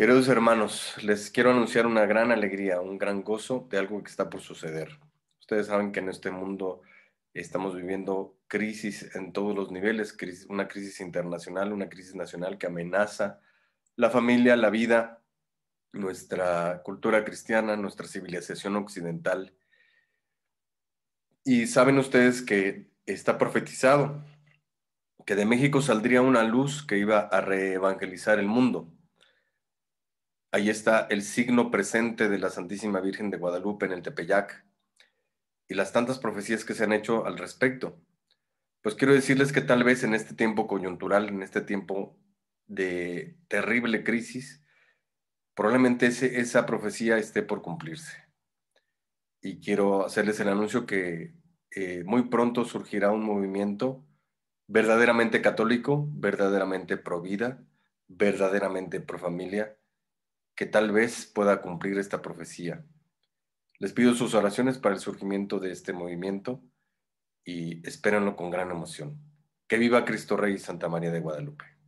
Queridos hermanos, les quiero anunciar una gran alegría, un gran gozo de algo que está por suceder. Ustedes saben que en este mundo estamos viviendo crisis en todos los niveles, una crisis internacional, una crisis nacional que amenaza la familia, la vida, nuestra cultura cristiana, nuestra civilización occidental. Y saben ustedes que está profetizado que de México saldría una luz que iba a reevangelizar el mundo. Ahí está el signo presente de la Santísima Virgen de Guadalupe en el Tepeyac y las tantas profecías que se han hecho al respecto. Pues quiero decirles que tal vez en este tiempo coyuntural, en este tiempo de terrible crisis, probablemente ese, esa profecía esté por cumplirse. Y quiero hacerles el anuncio que eh, muy pronto surgirá un movimiento verdaderamente católico, verdaderamente pro vida, verdaderamente pro familia, que tal vez pueda cumplir esta profecía. Les pido sus oraciones para el surgimiento de este movimiento y espérenlo con gran emoción. Que viva Cristo Rey y Santa María de Guadalupe.